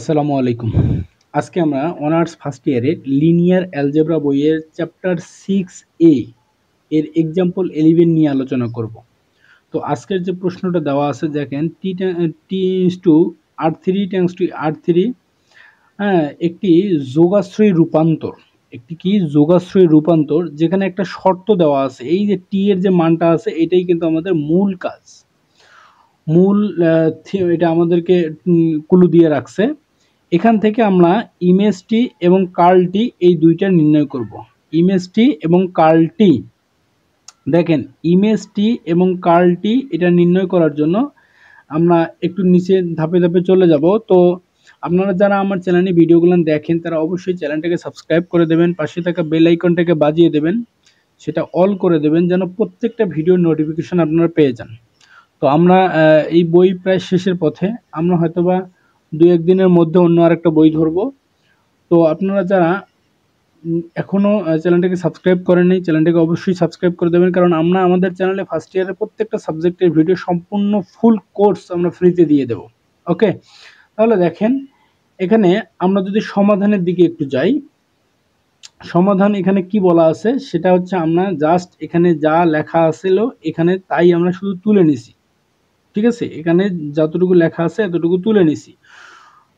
আসসালামু আলাইকুম আজকে আমরা অনার্স ফার্স্ট ইয়ারের লিনিয়ার অ্যালজেব্রা বইয়ের চ্যাপ্টার সিক্স এ এর এক্সাম্পল এলিভেন নিয়ে আলোচনা করব তো আজকের যে প্রশ্নটা দেওয়া আছে দেখেন T is to R three ট্যাংস টু আর থ্রি হ্যাঁ একটি যোগাশ্রয়ী রূপান্তর একটি কি যোগাশ্রয়ী রূপান্তর যেখানে একটা শর্ত দেওয়া আছে এই যে টি এর যে মানটা আছে এটাই কিন্তু আমাদের মূল কাজ মূল এটা আমাদেরকে কুলু দিয়ে রাখছে এখান থেকে আমরা ইমেজটি এবং কার্লটি এই দুইটা নির্ণয় করব ইমেজটি এবং কার্লটি দেখেন ইমেজটি এবং কার্লটি এটা নির্ণয় করার জন্য আমরা একটু নিচে ধাপে ধাপে চলে যাব তো আপনারা যারা আমার চ্যানেলে ভিডিওগুলো দেখেন তারা অবশ্যই চ্যানেলটাকে সাবস্ক্রাইব করে দেবেন পাশে থাকা বেল আইকনটাকে বাজিয়ে দেবেন সেটা অল করে দেবেন যেন প্রত্যেকটা ভিডিওর নোটিফিকেশন আপনারা পেয়ে যান তো আমরা এই বই প্রায় শেষের পথে আমরা হয়তোবা দু একদিনের মধ্যে অন্য আরেকটা বই ধরব তো আপনারা যারা এখনও চ্যানেলটাকে সাবস্ক্রাইব করেননি চ্যানেলটাকে অবশ্যই সাবস্ক্রাইব করে দেবেন কারণ আমরা আমাদের চ্যানেলে ফার্স্ট ইয়ারের প্রত্যেকটা সাবজেক্টের ভিডিও সম্পূর্ণ ফুল কোর্স আমরা ফ্রিতে দিয়ে দেব ওকে তাহলে দেখেন এখানে আমরা যদি সমাধানের দিকে একটু যাই সমাধান এখানে কি বলা আছে সেটা হচ্ছে আমরা জাস্ট এখানে যা লেখা আসছিল এখানে তাই আমরা শুধু তুলে নিছি ঠিক আছে এখানে যতটুকু লেখা আছে এতটুকু তুলে নিছি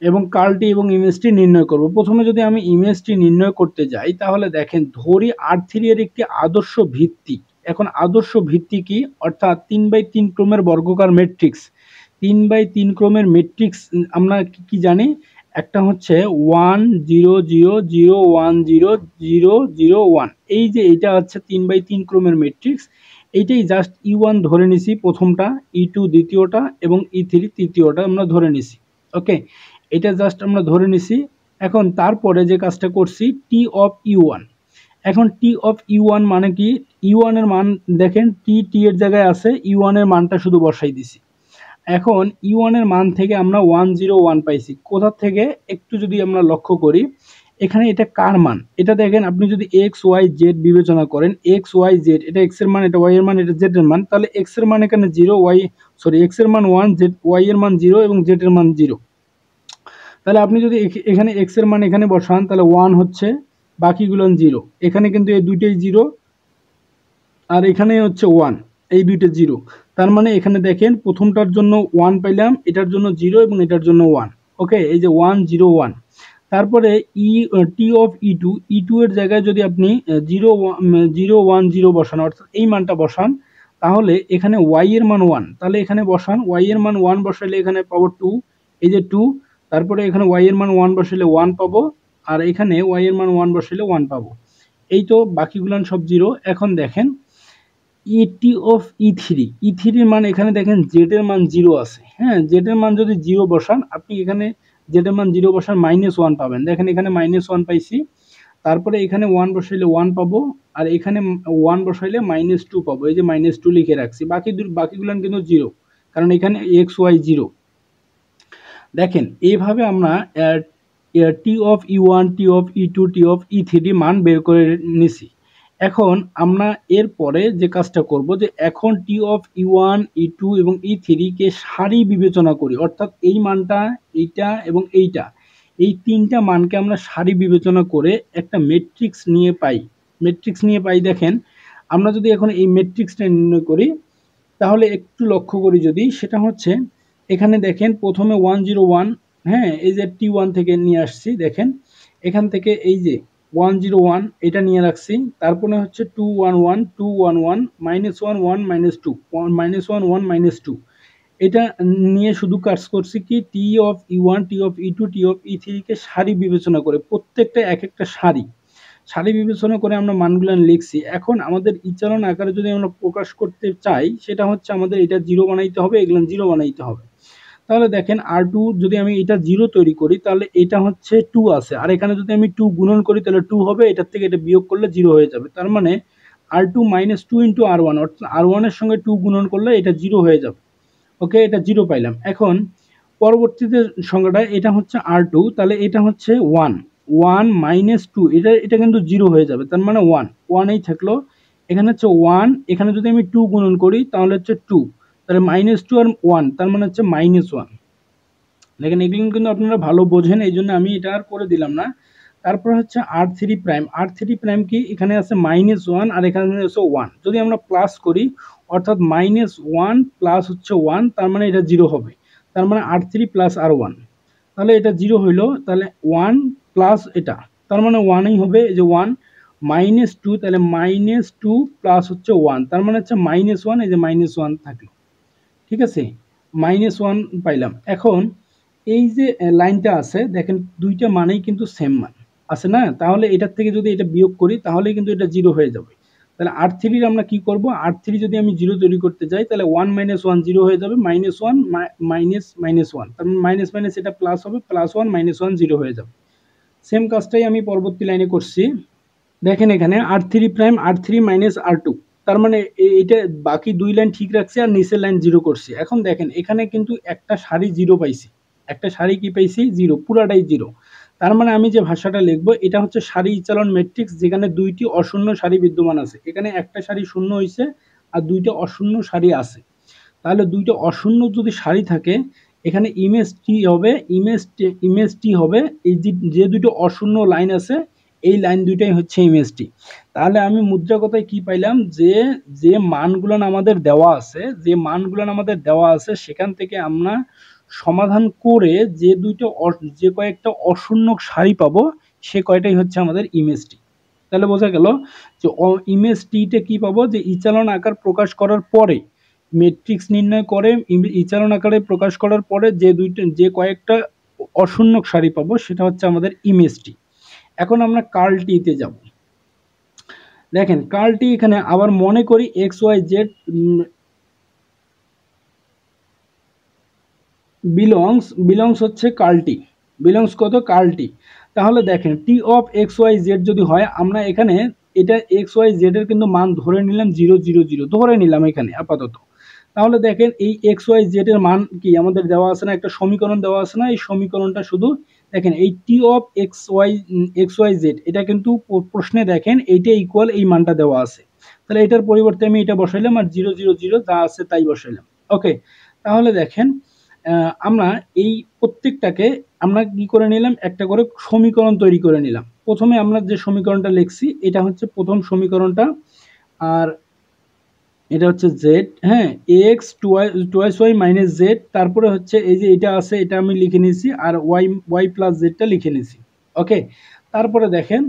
এবং কালটি এবং ইমেজটি নির্ণয় করব প্রথমে যদি আমি ইমেজটি নির্ণয় করতে যাই তাহলে দেখেন ধরি আর থ্রি এর একটি আদর্শ ভিত্তি এখন আদর্শ ভিত্তি কি অর্থাৎ তিন বাই তিন ক্রমের বর্গকার ম্যাট্রিক্স তিন বাই তিন ক্রমের ম্যাট্রিক্স আমরা কি জানি একটা হচ্ছে one zero zero zero one zero zero zero one এই যে এটা হচ্ছে তিন বাই তিন ক্রমের ম্যাট্রিক্স এইটাই জাস্ট ই ওয়ান ধরে নিছি প্রথমটা ই e টু দ্বিতীয়টা এবং ই e থ্রি তৃতীয়টা আমরা ধরে নিছি ওকে এটা জাস্ট আমরা ধরে নিছি এখন তারপরে যে কাজটা করছি টি অফ ই ওয়ান এখন টি অফ ই ওয়ান মানে কি ই e ওয়ানের মান দেখেন টি টি এর জায়গায় আছে ই ওয়ানের মানটা শুধু বসাই দিছি এখন ই ওয়ানের মান থেকে আমরা ওয়ান জিরো ওয়ান পাইছি কোথা থেকে একটু যদি আমরা লক্ষ্য করি এখানে এটা কার মান এটা দেখেন আপনি যদি এক্স ওয়াই জেড বিবেচনা করেন এক্স ওয়াই জেড এটা এক্সের মান এটা ওয়াই এর মান এটা জেড এর মান তাহলে এক্স এর মান এখানে জিরো ওয়াই সরি এক্স এর মান ওয়ান জেড ওয়াই এর মান জিরো এবং জেড এর মান জিরো তাহলে আপনি যদি এখানে এক্সের মান এখানে বসান তাহলে ওয়ান হচ্ছে বাকিগুলো জিরো এখানে কিন্তু এই দুইটাই জিরো আর এখানে হচ্ছে ওয়ান এই দুইটা জিরো তার মানে এখানে দেখেন প্রথমটার জন্য ওয়ান পাইলাম এটার জন্য জিরো এবং এটার জন্য ওয়ান ওকে এই যে ওয়ান জিরো ওয়ান তারপরে E T of E two E two এর জায়গায় যদি আপনি জিরো জিরো ওয়ান জিরো বসান অর্থাৎ এই মানটা বসান তাহলে এখানে ওয়াই এর মান ওয়ান তাহলে এখানে বসান ওয়াই এর মান ওয়ান বসাইলে এখানে পাবো টু এই যে টু তারপরে এখানে ওয়াই এর মান ওয়ান বসাইলে ওয়ান পাবো আর এখানে ওয়াই এর মান ওয়ান বসাইলে ওয়ান পাবো এই তো বাকিগুলান সব জিরো এখন দেখেন ই টি অফ ই থ্রি ই থ্রির মান এখানে দেখেন জেড এর মান জিরো আছে হ্যাঁ জেড এর মান যদি জিরো বসান আপনি এখানে যেটা মান জিরো বসার মাইনাস ওয়ান পাবেন দেখেন এখানে মাইনাস ওয়ান পাইছি তারপরে এখানে ওয়ান বসাইলে ওয়ান পাবো আর এখানে ওয়ান বসাইলে মাইনাস টু পাবো এই যে মাইনাস টু লিখে রাখছি বাকি বাকিগুলান কিন্তু জিরো কারণ এখানে এক্স ওয়াই জিরো দেখেন এইভাবে আমরা T of E one T of E two T of E three মান বের করে নিছি এখন আমরা এর পরে যে কাজটা করব যে এখন T of E one E two এবং ই e থ্রিকে সারি বিবেচনা করি অর্থাৎ এই মানটা এইটা এবং এইটা এই তিনটা মানকে আমরা সারি বিবেচনা করে একটা মেট্রিক্স নিয়ে পাই মেট্রিক্স নিয়ে পাই দেখেন আমরা যদি এখন এই মেট্রিক্সটা নির্ণয় করি তাহলে একটু লক্ষ্য করি যদি সেটা হচ্ছে এখানে দেখেন প্রথমে ওয়ান জিরো ওয়ান হ্যাঁ এই যে টি ওয়ান থেকে নিয়ে আসছি দেখেন এখান থেকে এই যে ওয়ান জিরো ওয়ান এটা নিয়ে রাখছি তারপরে হচ্ছে two one one two one one minus one one minus two one minus one one minus two এটা নিয়ে শুধু কাজ করছি কি T of E one T of E two T of E থ্রিকে সারি বিবেচনা করে প্রত্যেকটা এক একটা সারি সারি বিবেচনা করে আমরা মানগুলো লিখছি এখন আমাদের ইচ্ছারণ আকারে যদি আমরা প্রকাশ করতে চাই সেটা হচ্ছে আমাদের এটা জিরো বানাইতে হবে এগুলো জিরো বানাইতে হবে তাহলে দেখেন আর টু যদি আমি এটা জিরো তৈরি করি তাহলে এটা হচ্ছে টু আছে আর এখানে যদি আমি টু গুণন করি তাহলে টু হবে এটার থেকে এটা বিয়োগ করলে জিরো হয়ে যাবে তার মানে R two minus two into R one অর্থাৎ আর ওয়ানের সঙ্গে টু গুণন করলে এটা জিরো হয়ে যাবে ওকে এটা জিরো পাইলাম এখন পরবর্তীতে সংখ্যাটা এটা হচ্ছে আর টু তাহলে এটা হচ্ছে ওয়ান ওয়ান মাইনাস টু এটা এটা কিন্তু জিরো হয়ে যাবে তার মানে ওয়ান ওয়ানেই থাকলো এখানে হচ্ছে ওয়ান এখানে যদি আমি টু গুণন করি তাহলে হচ্ছে টু তাহলে মাইনাস টু আর ওয়ান তার মানে হচ্ছে মাইনাস ওয়ান দেখেন এগুলো কিন্তু আপনারা ভালো বোঝেন এই জন্য আমি এটা আর করে দিলাম না তারপর হচ্ছে R three prime R three prime কি এখানে আছে মাইনাস ওয়ান আর এখানে আছে ওয়ান যদি আমরা প্লাস করি অর্থাৎ মাইনাস ওয়ান প্লাস হচ্ছে ওয়ান তার মানে এটা জিরো হবে তার মানে R three plus R one তাহলে এটা জিরো হইলো তাহলে ওয়ান প্লাস এটা তার মানে ওয়ানই হবে যে ওয়ান মাইনাস টু তাহলে মাইনাস টু প্লাস হচ্ছে ওয়ান তার মানে হচ্ছে মাইনাস ওয়ান এই যে মাইনাস ওয়ান থাকলো ঠিক আছে মাইনাস ওয়ান পাইলাম এখন এই যে লাইনটা আছে দেখেন দুইটা মানেই কিন্তু সেম মান আছে না তাহলে এটার থেকে যদি এটা বিয়োগ করি তাহলে কিন্তু এটা জিরো হয়ে যাবে তাহলে আর থ্রির আমরা কি করব আর থ্রি যদি আমি জিরো তৈরি করতে যাই তাহলে ওয়ান মাইনাস ওয়ান জিরো হয়ে যাবে minus one minus minus one তার মাইনাস মাইনাস এটা প্লাস হবে plus one minus one zero হয়ে যাবে সেম কাজটাই আমি পরবর্তী লাইনে করছি দেখেন এখানে R three prime R three minus R two তার মানে এইটা বাকি দুই লাইন ঠিক রাখছি আর নিচের লাইন জিরো করছে এখন দেখেন এখানে কিন্তু একটা শাড়ি জিরো পাইছি একটা শাড়ি কি পাইছি জিরো পুরাটাই জিরো তার মানে আমি যে ভাষাটা লিখব এটা হচ্ছে শাড়ি চালন ম্যাট্রিক্স যেখানে দুইটি অশূন্য শাড়ি বিদ্যমান আছে এখানে একটা শাড়ি শূন্য হয়েছে আর দুইটা অশূন্য শাড়ি আছে তাহলে দুইটা অশূন্য যদি শাড়ি থাকে এখানে ইমেজ টি হবে ইমেজ ইমেজ টি হবে এই যে দুইটা অশূন্য লাইন আছে এই লাইন দুইটাই হচ্ছে এমএসটি তাহলে আমি মুদ্রা কথায় কী পাইলাম যে যে মানগুলান আমাদের দেওয়া আছে যে মানগুলান আমাদের দেওয়া আছে সেখান থেকে আমরা সমাধান করে যে দুইটা যে কয়েকটা অশূন্য শাড়ি পাব সে কয়টাই হচ্ছে আমাদের ইমএসটি তাহলে বোঝা গেল যে ইমেজটিতে কী পাবো যে ইচালন আকার প্রকাশ করার পরে মেট্রিক্স নির্ণয় করে ইচালন আকারে প্রকাশ করার পরে যে দুইটা যে কয়েকটা অশূন্য শাড়ি পাবো সেটা হচ্ছে আমাদের ইমএসটি এখন আমরা কার্ল টিতে যাব দেখেন কার্ল টি এখানে আবার মনে করি X Y Z belongs belongs হচ্ছে কার্লটি বিলংস কত কার্লটি তাহলে দেখেন T of X Y Z যদি হয় আমরা এখানে এটা এক্স ওয়াই জেডের কিন্তু মান ধরে নিলাম জিরো জিরো জিরো ধরে নিলাম এখানে আপাতত তাহলে দেখেন এই এক্স ওয়াই জেডের মান কি আমাদের দেওয়া আছে না একটা সমীকরণ দেওয়া আছে না এই সমীকরণটা শুধু দেখেন এই T of X Y X Y Z এটা কিন্তু প্রশ্নে দেখেন এইটা ইকুয়াল এই মানটা দেওয়া আছে তাহলে এটার পরিবর্তে আমি এটা বসাইলাম আর জিরো জিরো জিরো যা আছে তাই বসাইলাম ওকে তাহলে দেখেন আমরা এই প্রত্যেকটাকে আমরা কি করে নিলাম একটা করে সমীকরণ তৈরি করে নিলাম প্রথমে আমরা যে সমীকরণটা লিখছি এটা হচ্ছে প্রথম সমীকরণটা আর এটা হচ্ছে জেড হ্যাঁ X two Y twice Y minus Z তারপরে হচ্ছে এই যে এটা আছে এটা আমি লিখে নিয়েছি আর ওয়াই ওয়াই প্লাস জেডটা লিখে নিয়েছি ওকে তারপরে দেখেন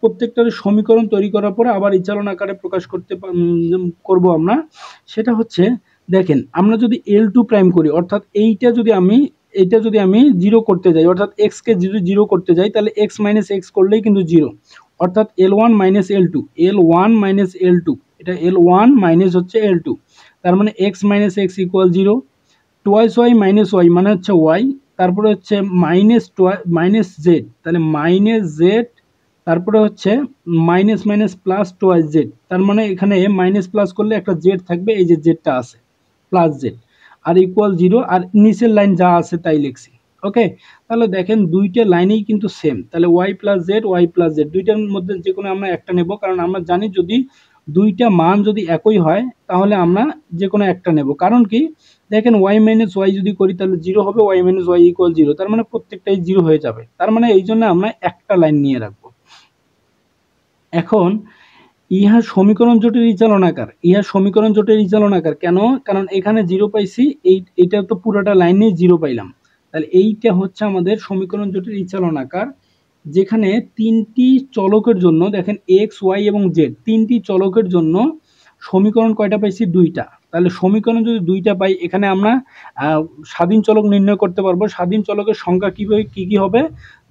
প্রত্যেকটার সমীকরণ তৈরি করার পরে আবার ইচ্ছালন আকারে প্রকাশ করতে করব আমরা সেটা হচ্ছে দেখেন আমরা যদি এল টু প্রাইম করি অর্থাৎ এইটা যদি আমি এটা যদি আমি জিরো করতে যাই অর্থাৎ এক্সকে যদি জিরো করতে যাই তাহলে এক্স মাইনাস এক্স করলেই কিন্তু জিরো অর্থাৎ L one minus L two L one minus L two এটা এল ওয়ান মাইনাস হচ্ছে এল টু তার মানে X minus X equal zero twice Y minus Y মানে হচ্ছে ওয়াই তারপরে হচ্ছে মাইনাস টোয়াই মাইনাস জেড তাহলে মাইনাস জেড তারপরে হচ্ছে minus minus plus twice Z তার মানে এখানে মাইনাস প্লাস করলে একটা জেড থাকবে এই যে জেডটা আছে প্লাস জেড আর ইকুয়াল জিরো আর নিচের লাইন যা আছে তাই লিখছি ওকে তাহলে দেখেন দুইটা লাইনেই কিন্তু সেম তাহলে Y plus Z Y plus Z দুইটার মধ্যে যে কোনো আমরা একটা নেব কারণ আমরা জানি যদি দুইটা মান যদি একই হয় তাহলে আমরা যে কোনো একটা নেব কারণ কি দেখেন ওয়াই মাইনাস ওয়াই যদি করি তাহলে জিরো হবে Y minus Y equal zero তার মানে প্রত্যেকটাই জিরো হয়ে যাবে তার মানে এই জন্য আমরা একটা লাইন নিয়ে রাখবো এখন ইহা সমীকরণ জোটের ইচালনাকার ইহা সমীকরণ জোটের ইচালনাকার কেন কারণ এখানে জিরো পাইছি এই এটা তো পুরোটা লাইনে জিরো পাইলাম তাহলে এইটা হচ্ছে আমাদের সমীকরণ জোটের ইচালনাকার যেখানে তিনটি চলকের জন্য দেখেন এক্স ওয়াই এবং জেড তিনটি চলকের জন্য সমীকরণ কয়টা পাইছি দুইটা তাহলে সমীকরণ যদি দুইটা পাই এখানে আমরা স্বাধীন চলক নির্ণয় করতে পারবো স্বাধীন চলকের সংখ্যা কীভাবে কী কী হবে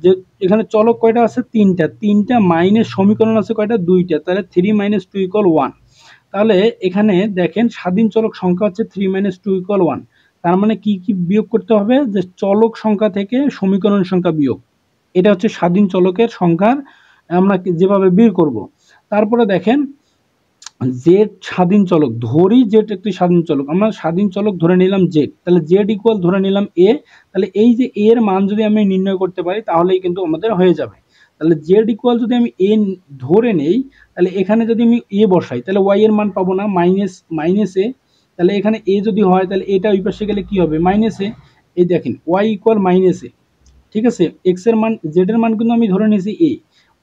যে এখানে চলক কয়টা আছে তিনটা তিনটা মাইনের সমীকরণ আছে কয়টা দুইটা তাহলে three minus two equal one তাহলে এখানে দেখেন স্বাধীন চলক সংখ্যা হচ্ছে three minus two equal one তার মানে কি কি বিয়োগ করতে হবে যে চলক সংখ্যা থেকে সমীকরণ সংখ্যা বিয়োগ এটা হচ্ছে স্বাধীন চলকের সংখ্যার আমরা যেভাবে বের করব। তারপরে দেখেন জেড স্বাধীন চলক ধরি জেড একটি স্বাধীন চলক আমরা স্বাধীন চলক ধরে নিলাম জেড তাহলে জেড ইকুয়াল ধরে নিলাম এ তাহলে এই যে এর মান যদি আমি নির্ণয় করতে পারি তাহলেই কিন্তু আমাদের হয়ে যাবে তাহলে জেড ইকুয়াল যদি আমি এ ধরে নেই তাহলে এখানে যদি আমি এ বসাই তাহলে ওয়াই এর মান পাবো না মাইনাস মাইনাস এ তাহলে এখানে এ যদি হয় তাহলে এটা ওই পাশে গেলে কী হবে মাইনাস এ এই দেখেন ওয়াই ইকুয়াল মাইনাস এ ঠিক আছে এক্স এর মান জেড এর মান কিন্তু আমি ধরে নিয়েছি এ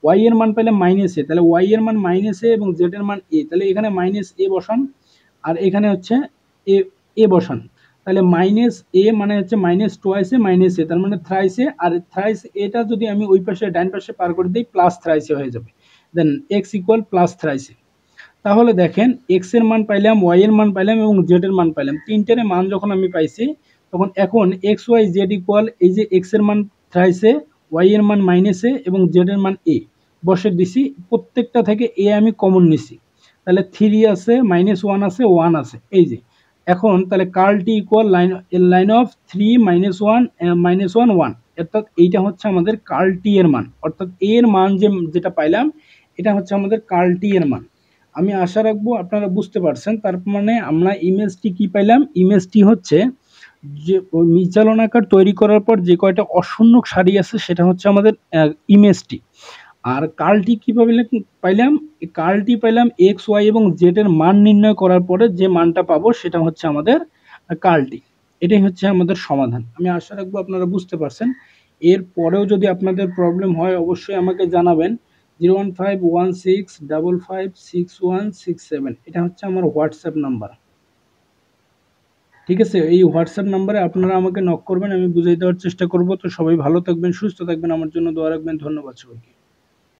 ওয়াই এর মান পেলে মাইনাস এ তাহলে ওয়াই এর মান মাইনাস এ এবং জেড এর মান এ তাহলে এখানে মাইনাস এ বসান আর এখানে হচ্ছে এ এ বসান তাহলে মাইনাস এ মানে হচ্ছে মাইনাস টোয়াইসে মাইনাস এ তার মানে থ্রাইসে আর থ্রাইস এটা যদি আমি ওই পাশে ডান পাশে পার করে দিই প্লাস থ্রাইসে হয়ে যাবে দেন এক্স ইকুয়াল প্লাস থ্রাইসে তাহলে দেখেন এক্স এর মান পাইলাম ওয়াই এর মান পাইলাম এবং জেড এর মান পাইলাম তিনটের মান যখন আমি পাইছি তখন এখন এক্স ওয়াই জেড ইকুয়াল এই যে এক্স এর মান থ্রাইসে ওয়াই এর মান মাইনাস এ এবং জেড এর মান এ বসে দিছি প্রত্যেকটা থেকে এ আমি কমন নিছি তাহলে থ্রি আছে মাইনাস ওয়ান আছে ওয়ান আছে এই যে এখন তাহলে কার্লটি equal line line of three minus one minus one one অর্থাৎ এইটা হচ্ছে আমাদের কার্লটি এর মান অর্থাৎ এর মান যে যেটা পাইলাম এটা হচ্ছে আমাদের কার্লটি এর মান আমি আশা রাখবো আপনারা বুঝতে পারছেন তার মানে আমরা ইমেজটি কি পাইলাম ইমেজটি হচ্ছে যে মিচালন আকার তৈরি করার পর যে কয়টা অশূন্য শাড়ি আছে সেটা হচ্ছে আমাদের ইমেজটি আর কালটি কীভাবে পাইলাম কালটি পাইলাম এক্স ওয়াই এবং জেডের মান নির্ণয় করার পরে যে মানটা পাবো সেটা হচ্ছে আমাদের কালটি এটাই হচ্ছে আমাদের সমাধান আমি আশা রাখবো আপনারা বুঝতে পারছেন এর পরেও যদি আপনাদের প্রবলেম হয় অবশ্যই আমাকে জানাবেন zero one five one six double five six one six seven এটা হচ্ছে আমার হোয়াটসঅ্যাপ নাম্বার ঠিক আছে এই হোয়াটসঅ্যাপ নাম্বারে আপনারা আমাকে নক করবেন আমি বুঝিয়ে দেওয়ার চেষ্টা করব তো সবাই ভালো থাকবেন সুস্থ থাকবেন আমার জন্য দোয়া রাখবেন ধন্যবাদ সবাইকে